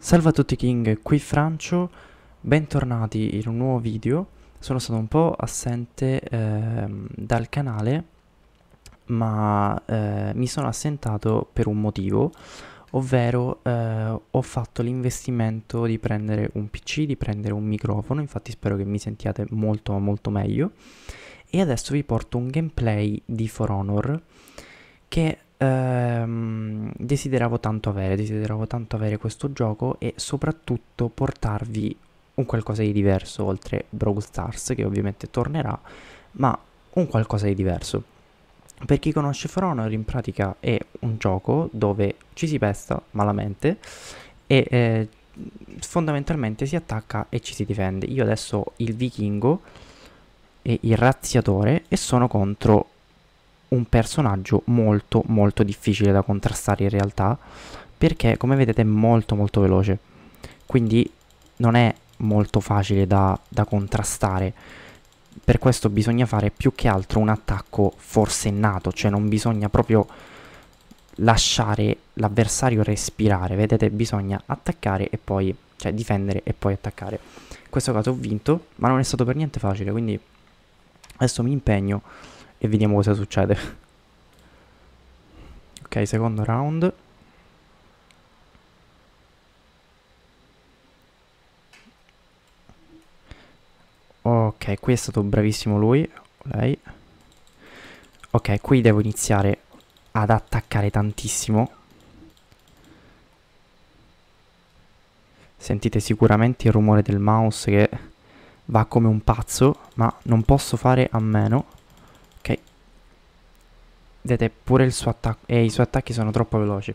Salve a tutti King, qui Francio, bentornati in un nuovo video. Sono stato un po' assente eh, dal canale, ma eh, mi sono assentato per un motivo, ovvero eh, ho fatto l'investimento di prendere un PC, di prendere un microfono, infatti spero che mi sentiate molto molto meglio. E adesso vi porto un gameplay di For Honor che ehm, desideravo tanto avere, desideravo tanto avere questo gioco e soprattutto portarvi un qualcosa di diverso oltre Brawl Stars che ovviamente tornerà, ma un qualcosa di diverso. Per chi conosce For Honor in pratica è un gioco dove ci si pesta malamente e eh, fondamentalmente si attacca e ci si difende. Io adesso ho il vichingo e il razziatore e sono contro un personaggio molto molto difficile da contrastare in realtà perché come vedete è molto molto veloce quindi non è molto facile da, da contrastare per questo bisogna fare più che altro un attacco forsennato cioè non bisogna proprio lasciare l'avversario respirare vedete bisogna attaccare e poi cioè difendere e poi attaccare in questo caso ho vinto ma non è stato per niente facile quindi adesso mi impegno e vediamo cosa succede. ok, secondo round. Ok, qui è stato bravissimo lui, lei. Ok, qui devo iniziare ad attaccare tantissimo. Sentite sicuramente il rumore del mouse che va come un pazzo, ma non posso fare a meno Vedete, pure il suo attacco... E eh, i suoi attacchi sono troppo veloci.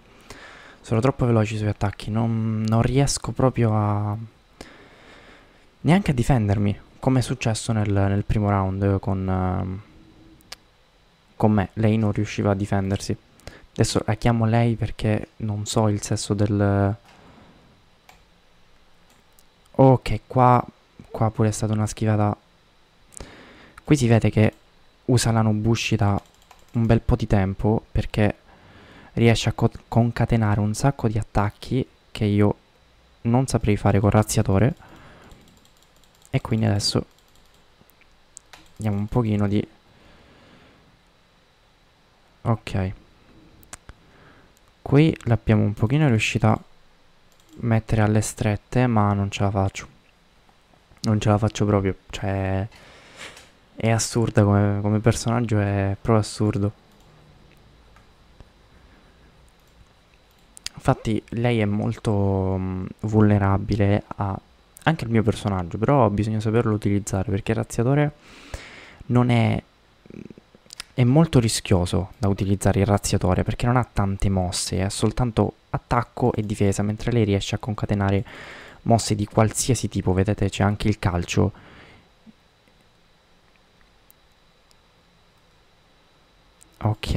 Sono troppo veloci i suoi attacchi. Non, non riesco proprio a... Neanche a difendermi. Come è successo nel, nel primo round con... con me. Lei non riusciva a difendersi. Adesso la chiamo lei perché non so il sesso del... Ok, qua, qua pure è stata una schivata. Qui si vede che usa la Nobushita un bel po' di tempo perché riesce a co concatenare un sacco di attacchi che io non saprei fare con razziatore e quindi adesso diamo un pochino di ok qui l'abbiamo un pochino riuscita a mettere alle strette ma non ce la faccio non ce la faccio proprio cioè è assurda come, come personaggio, è proprio assurdo. Infatti lei è molto mm, vulnerabile a anche al mio personaggio, però bisogna saperlo utilizzare perché il razziatore non è... Mm, è molto rischioso da utilizzare il razziatore perché non ha tante mosse, ha soltanto attacco e difesa, mentre lei riesce a concatenare mosse di qualsiasi tipo, vedete c'è anche il calcio Ok,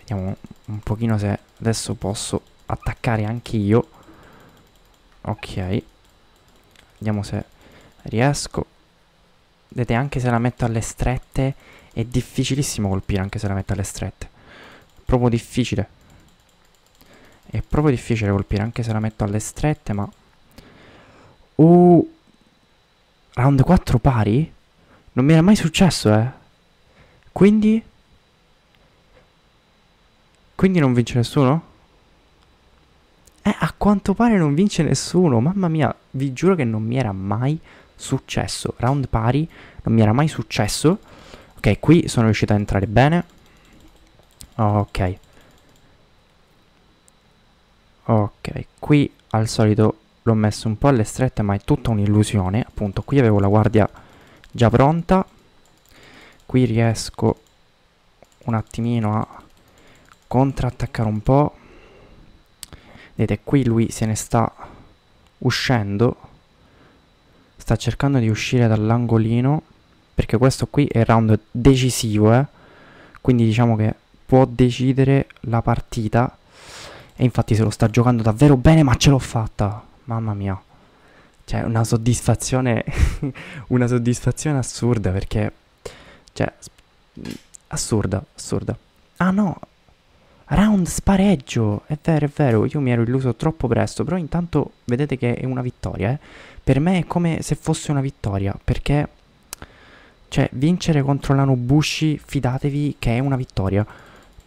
vediamo un pochino se adesso posso attaccare anche io. Ok, vediamo se riesco. Vedete, anche se la metto alle strette è difficilissimo colpire, anche se la metto alle strette. È proprio difficile. È proprio difficile colpire, anche se la metto alle strette, ma... Uh, round 4 pari? Non mi era mai successo, eh. Quindi... Quindi non vince nessuno? Eh, a quanto pare non vince nessuno. Mamma mia, vi giuro che non mi era mai successo. Round pari, non mi era mai successo. Ok, qui sono riuscito a entrare bene. Ok. Ok, qui al solito l'ho messo un po' alle strette, ma è tutta un'illusione. Appunto, qui avevo la guardia già pronta. Qui riesco un attimino a contrattaccare un po'. Vedete, qui lui se ne sta uscendo. Sta cercando di uscire dall'angolino. Perché questo qui è il round decisivo, eh. Quindi diciamo che può decidere la partita. E infatti se lo sta giocando davvero bene, ma ce l'ho fatta. Mamma mia. Cioè, una soddisfazione... una soddisfazione assurda, perché... Cioè... Assurda, assurda. Ah no, Round spareggio, è vero, è vero, io mi ero illuso troppo presto, però intanto vedete che è una vittoria, eh. Per me è come se fosse una vittoria, perché... Cioè, vincere contro l'Anobushi, fidatevi che è una vittoria.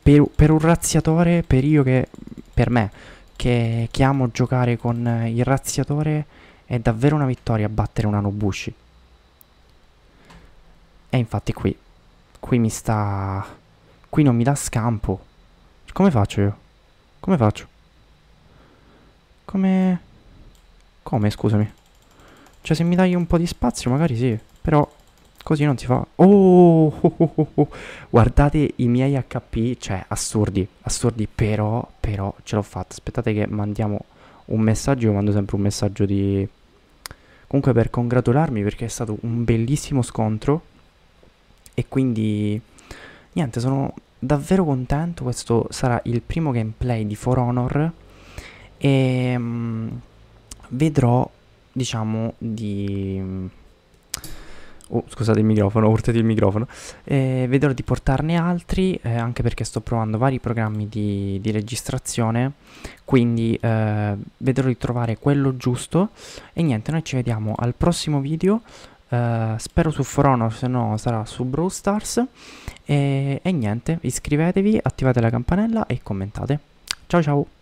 Per, per, un razziatore, per io che... Per me, che, che amo giocare con il razziatore, è davvero una vittoria battere un Anobushi. E infatti qui, qui mi sta... Qui non mi dà scampo, come faccio io? Come faccio? Come... Come, scusami? Cioè, se mi dai un po' di spazio, magari sì. Però, così non si fa. Oh! oh, oh, oh. Guardate i miei HP, cioè, assurdi. Assurdi, però, però, ce l'ho fatta. Aspettate che mandiamo un messaggio. Io mando sempre un messaggio di... Comunque, per congratularmi, perché è stato un bellissimo scontro. E quindi... Niente, sono davvero contento, questo sarà il primo gameplay di For Honor e ehm, vedrò, diciamo, di... Oh, scusate il microfono, ho urtato il microfono. Eh, vedrò di portarne altri, eh, anche perché sto provando vari programmi di, di registrazione, quindi eh, vedrò di trovare quello giusto. E niente, noi ci vediamo al prossimo video. Uh, spero su For se no sarà su Brawl Stars. E, e niente, iscrivetevi, attivate la campanella e commentate. Ciao ciao!